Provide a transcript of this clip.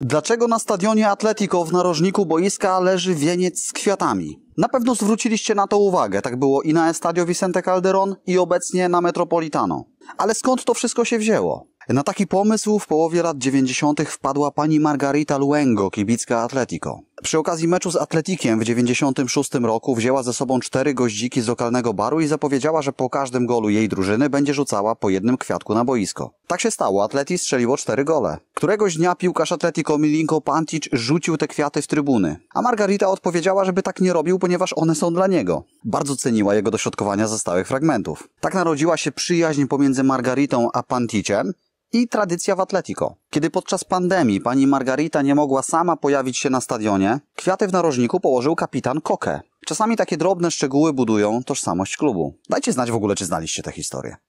Dlaczego na stadionie Atletico w narożniku boiska leży wieniec z kwiatami? Na pewno zwróciliście na to uwagę, tak było i na Estadio Vicente Calderón i obecnie na Metropolitano. Ale skąd to wszystko się wzięło? Na taki pomysł w połowie lat 90. wpadła pani Margarita Luengo, kibicka Atletico. Przy okazji meczu z Atletikiem w 96 roku wzięła ze sobą cztery goździki z lokalnego baru i zapowiedziała, że po każdym golu jej drużyny będzie rzucała po jednym kwiatku na boisko. Tak się stało, Atleti strzeliło cztery gole. Któregoś dnia piłkarz Atletico Milinko Pantic rzucił te kwiaty w trybuny, a Margarita odpowiedziała, żeby tak nie robił, ponieważ one są dla niego. Bardzo ceniła jego doświadkowania ze stałych fragmentów. Tak narodziła się przyjaźń pomiędzy Margaritą a Panticiem, i tradycja w Atletico. Kiedy podczas pandemii pani Margarita nie mogła sama pojawić się na stadionie, kwiaty w narożniku położył kapitan Koke. Czasami takie drobne szczegóły budują tożsamość klubu. Dajcie znać w ogóle, czy znaliście tę historię.